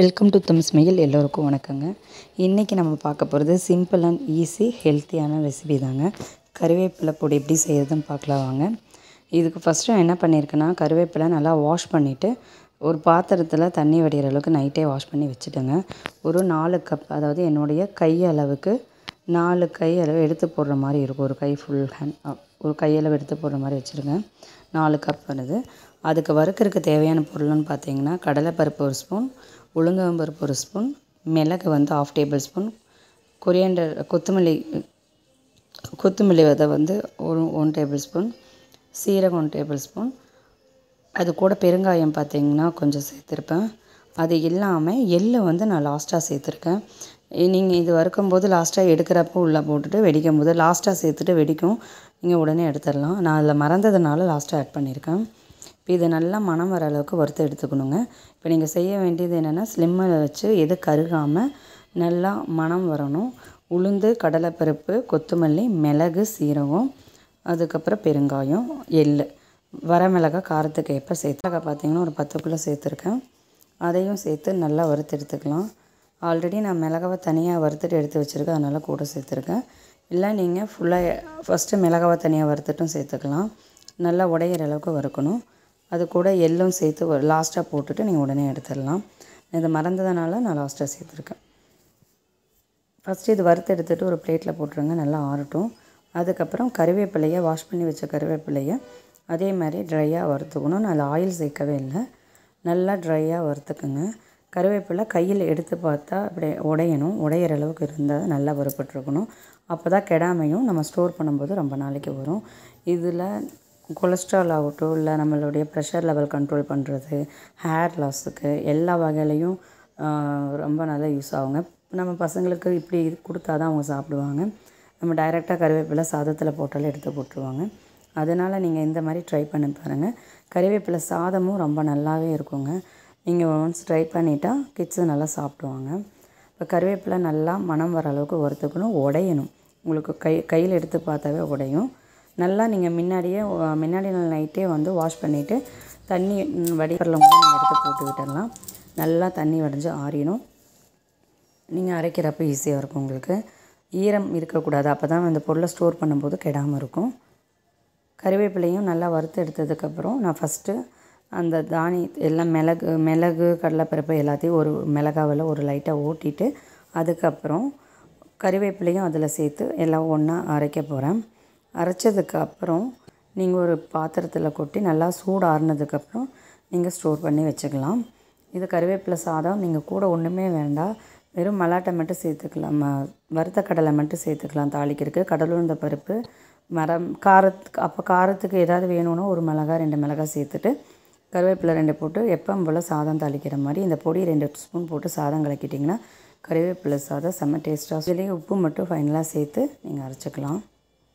welcome to them smile எல்லோருக்கும் வணக்கங்க இன்றைக்கி நம்ம பார்க்க போகிறது சிம்பிள் அண்ட் ஈஸி ஹெல்த்தியான ரெசிபி தாங்க கருவேப்பிலை பொடி எப்படி செய்கிறதுன்னு பார்க்கலாம் வாங்க இதுக்கு ஃபஸ்ட்டு என்ன பண்ணியிருக்கேன்னா கருவேப்பிலை நல்லா வாஷ் பண்ணிவிட்டு ஒரு பாத்திரத்தில் தண்ணி வடிகிற அளவுக்கு நைட்டே வாஷ் பண்ணி வச்சுட்டேங்க ஒரு நாலு கப் அதாவது என்னுடைய கை அளவுக்கு நாலு கை அளவு எடுத்து போடுற மாதிரி இருக்கும் ஒரு கை ஃபுல் ஹேண்ட் ஒரு கையளவு எடுத்து போடுற மாதிரி வச்சுருங்க நாலு கப் வருது அதுக்கு வறுக்கிறதுக்கு தேவையான பொருள்னு பார்த்தீங்கன்னா கடலைப்பருப்பு ஒரு ஸ்பூன் உளுந்தம் பருப்பு ஒரு ஸ்பூன் மிளகு வந்து ஆஃப் டேபிள் ஸ்பூன் கொரியண்டர் கொத்தமல்லி கொத்தமல்லி விதை வந்து ஒரு ஒன் டேபிள் ஸ்பூன் சீரகம் ஒன் டேபிள் ஸ்பூன் அது கூட பெருங்காயம் பார்த்திங்கன்னா கொஞ்சம் சேர்த்துருப்பேன் அது இல்லாமல் எள்ளை வந்து நான் லாஸ்ட்டாக சேர்த்துருக்கேன் நீங்கள் இது போது லாஸ்ட்டாக எடுக்கிறப்போ உள்ளே போட்டுட்டு வெடிக்கும் போது லாஸ்ட்டாக சேர்த்துட்டு வெடிக்கும் நீங்கள் உடனே எடுத்துடலாம் நான் அதில் மறந்ததுனால லாஸ்ட்டாக ஆட் பண்ணியிருக்கேன் இப்போ இது நல்லா மனம் வர அளவுக்கு வறுத்து எடுத்துக்கணுங்க இப்போ நீங்கள் செய்ய வேண்டியது என்னென்னா ஸ்லிம்மில் வச்சு எது கருகாமல் நல்லா மனம் வரணும் உளுந்து கடலைப்பருப்பு கொத்தமல்லி மிளகு சீரகம் அதுக்கப்புறம் பெருங்காயம் எள் வர மிளகாய் காரத்துக்கு எப்போ சேர்த்து பார்த்தீங்கன்னா ஒரு பத்து கிலோ சேர்த்துருக்கேன் அதையும் சேர்த்து நல்லா வறுத்து எடுத்துக்கலாம் ஆல்ரெடி நான் மிளகாவை தனியாக வறுத்துட்டு எடுத்து வச்சுருக்கேன் அதனால் கூட சேர்த்துருக்கேன் இல்லை நீங்கள் ஃபுல்லாக ஃபஸ்ட்டு மிளகாவை தனியாக வறுத்துட்டும் சேர்த்துக்கலாம் நல்லா உடையிற அளவுக்கு வறுக்கணும் அது கூட எள்ளும் சேர்த்து ஒரு லாஸ்ட்டாக போட்டுட்டு நீங்கள் உடனே எடுத்துடலாம் இது மறந்ததுனால நான் லாஸ்ட்டாக சேர்த்துருக்கேன் ஃபஸ்ட்டு இது வறுத்து எடுத்துகிட்டு ஒரு பிளேட்டில் போட்டுருங்க நல்லா ஆறட்டும் அதுக்கப்புறம் கருவேப்பிலையை வாஷ் பண்ணி வச்ச கருவேப்பிலையை அதே மாதிரி ட்ரையாக வறுத்துக்கணும் நான் ஆயில் சேர்க்கவே இல்லை நல்லா ட்ரையாக வறுத்துக்குங்க கருவேப்பிலை கையில் எடுத்து பார்த்தா அப்படியே உடையணும் உடையிற அளவுக்கு இருந்தால் நல்லா வறுப்பட்டுருக்கணும் அப்போ தான் கெடாமையும் நம்ம ஸ்டோர் பண்ணும்போது ரொம்ப நாளைக்கு வரும் இதில் கொலஸ்ட்ரால் ஆகட்டும் இல்லை நம்மளுடைய ப்ரெஷர் லெவல் கண்ட்ரோல் பண்ணுறது ஹேர் லாஸுக்கு எல்லா வகையிலையும் ரொம்ப நல்லா யூஸ் ஆகுங்க நம்ம பசங்களுக்கு இப்படி கொடுத்தா தான் அவங்க சாப்பிடுவாங்க நம்ம டைரெக்டாக கருவேப்பிலை சாதத்தில் போட்டாலும் எடுத்து போட்டுருவாங்க அதனால் நீங்கள் இந்த மாதிரி ட்ரை பண்ணி பாருங்கள் கறிவேப்பிலை சாதமும் ரொம்ப நல்லாவே இருக்குங்க நீங்கள் ஒன்ஸ் ட்ரை பண்ணிட்டா கிட்ஸு நல்லா சாப்பிடுவாங்க இப்போ கறிவேப்பிலை நல்லா மனம் வர அளவுக்கு வறுத்துக்கணும் உடையணும் உங்களுக்கு கை கையில் எடுத்து பார்த்தாவே உடையும் நல்லா நீங்கள் முன்னாடியே முன்னாடி நாள் நைட்டே வந்து வாஷ் பண்ணிவிட்டு தண்ணி வடிப்பரில் கூட நீங்கள் எடுத்து போட்டு விட்டுடலாம் நல்லா தண்ணி வடிஞ்சு ஆறிடும் நீங்கள் அரைக்கிறப்ப ஈஸியாக இருக்கும் உங்களுக்கு ஈரம் இருக்கக்கூடாது அப்போ தான் அந்த பொருளை ஸ்டோர் பண்ணும்போது கெடாமல் இருக்கும் கறிவேப்பிலையும் நல்லா வறுத்து எடுத்ததுக்கப்புறம் நான் ஃபஸ்ட்டு அந்த தானி எல்லாம் மிளகு மிளகு கடலைப்பருப்பு எல்லாத்தையும் ஒரு மிளகாவில் ஒரு லைட்டாக ஓட்டிட்டு அதுக்கப்புறம் கறிவேப்பிலையும் அதில் சேர்த்து எல்லாம் ஒன்றா அரைக்க போகிறேன் அரைச்சதுக்கு அப்புறம் நீங்கள் ஒரு பாத்திரத்தில் கொட்டி நல்லா சூடு ஆறுனதுக்கப்புறம் நீங்கள் ஸ்டோர் பண்ணி வச்சுக்கலாம் இது கருவேப்பிலை சாதம் நீங்கள் கூட ஒன்றுமே வேண்டாம் வெறும் மலாட்டை மட்டும் சேர்த்துக்கலாம் வறுத்த கடலை மட்டும் சேர்த்துக்கலாம் தாளிக்கிறதுக்கு கடலுருந்த பருப்பு மரம் காரத்துக்கு அப்போ காரத்துக்கு ஏதாவது வேணும்னா ஒரு மிளகா ரெண்டு மிளகாய் சேர்த்துட்டு கருவேப்பிலை ரெண்டு போட்டு எப்பம் போல் சாதம் தாளிக்கிற மாதிரி இந்த பொடி ரெண்டு ஸ்பூன் போட்டு சாதம் கலக்கிட்டிங்கன்னா கருவேப்பிலை சாதம் செம்ம டேஸ்ட்டாக இதுலேயே உப்பு மட்டும் ஃபைனலாக சேர்த்து நீங்கள் அரைச்சிக்கலாம்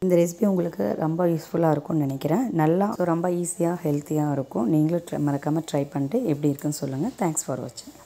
இந்த ரெசிபி உங்களுக்கு ரொம்ப யூஸ்ஃபுல்லாக இருக்கும்னு நினைக்கிறேன் நல்லா ரொம்ப ஈஸியாக ஹெல்த்தியாக இருக்கும் நீங்களும் மறக்காமல் ட்ரை பண்ணிட்டு எப்படி இருக்குன்னு சொல்லுங்கள் தேங்க்ஸ் ஃபார் வாட்சிங்